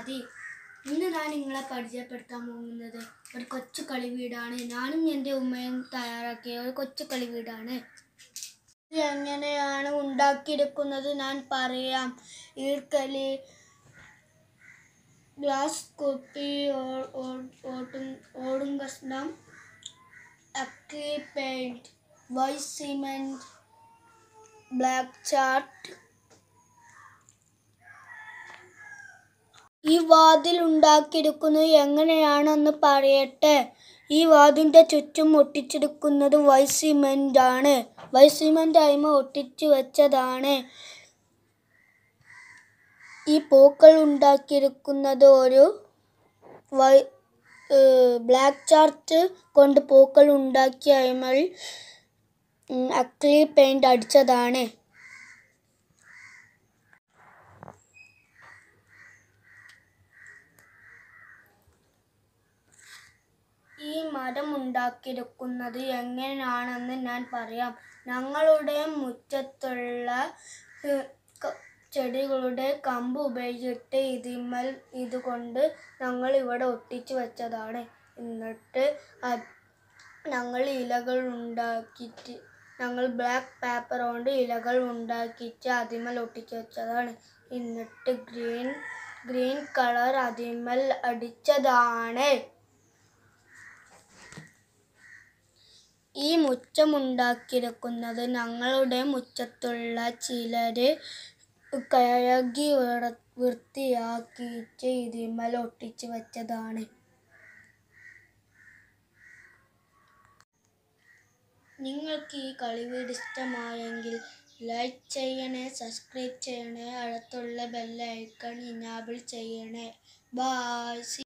മതി ഇന്ന് ഞാൻ നിങ്ങളെ പരിചയപ്പെടുത്താൻ പോകുന്നത് ഒരു കൊച്ചു കളി വീടാണ് ഞാനും എൻ്റെ ഉമ്മയും തയ്യാറാക്കിയ ഒരു കൊച്ചു കളി വീടാണ് ഇത് എങ്ങനെയാണ് ഉണ്ടാക്കിയെടുക്കുന്നത് ഞാൻ പറയാം ഈർക്കലി ഗ്ലാസ് കുപ്പി ഓട്ടും ഓടും കഷ്ണം അക്രി paint white cement black chart വാതിലുണ്ടാക്കിയെടുക്കുന്നത് എങ്ങനെയാണെന്ന് പറയട്ടെ ഈ വാതിൻ്റെ ചുറ്റും ഒട്ടിച്ചെടുക്കുന്നത് സിമെൻ്റ് ആണ് വൈ സിമെൻ്റ് അയിമ ഒട്ടിച്ചു വെച്ചതാണ് ഈ പൂക്കൾ ഉണ്ടാക്കിയിരിക്കുന്നത് ഒരു വൈ ബ്ലാക്ക് ചാർട്ട് കൊണ്ട് പൂക്കൾ ഉണ്ടാക്കിയ അയിമൽ അക്ലി പെയിൻ്റ് അടിച്ചതാണ് മരമുണ്ടാക്കിയെടുക്കുന്നത് എങ്ങനെയാണെന്ന് ഞാൻ പറയാം ഞങ്ങളുടെ മുറ്റത്തുള്ള ചെടികളുടെ കമ്പ് ഉപയോഗിച്ചിട്ട് ഇതിമൽ ഇതുകൊണ്ട് ഞങ്ങൾ ഇവിടെ ഒട്ടിച്ചു വെച്ചതാണ് എന്നിട്ട് ഞങ്ങൾ ഇലകൾ ഉണ്ടാക്കിയിട്ട് ഞങ്ങൾ ബ്ലാക്ക് പേപ്പർ കൊണ്ട് ഇലകൾ ഉണ്ടാക്കിയിട്ട് അതിമൽ ഒട്ടിച്ചു വെച്ചതാണ് എന്നിട്ട് ഗ്രീൻ ഗ്രീൻ കളർ അതിമൽ അടിച്ചതാണ് ഈ മുറ്റമുണ്ടാക്കിയിരിക്കുന്നത് ഞങ്ങളുടെ മുറ്റത്തുള്ള ചിലർ കഴുകി വൃത്തിയാക്കി ഇതിന്മേൽ ഒട്ടിച്ചു വെച്ചതാണ് നിങ്ങൾക്ക് ഈ കളിവീട് ഇഷ്ടമായെങ്കിൽ ലൈക്ക് ചെയ്യണേ സബ്സ്ക്രൈബ് ചെയ്യണേ അടുത്തുള്ള ബെല്ലൈക്കൺ ഇനാബിൾ ചെയ്യണേ ബൈ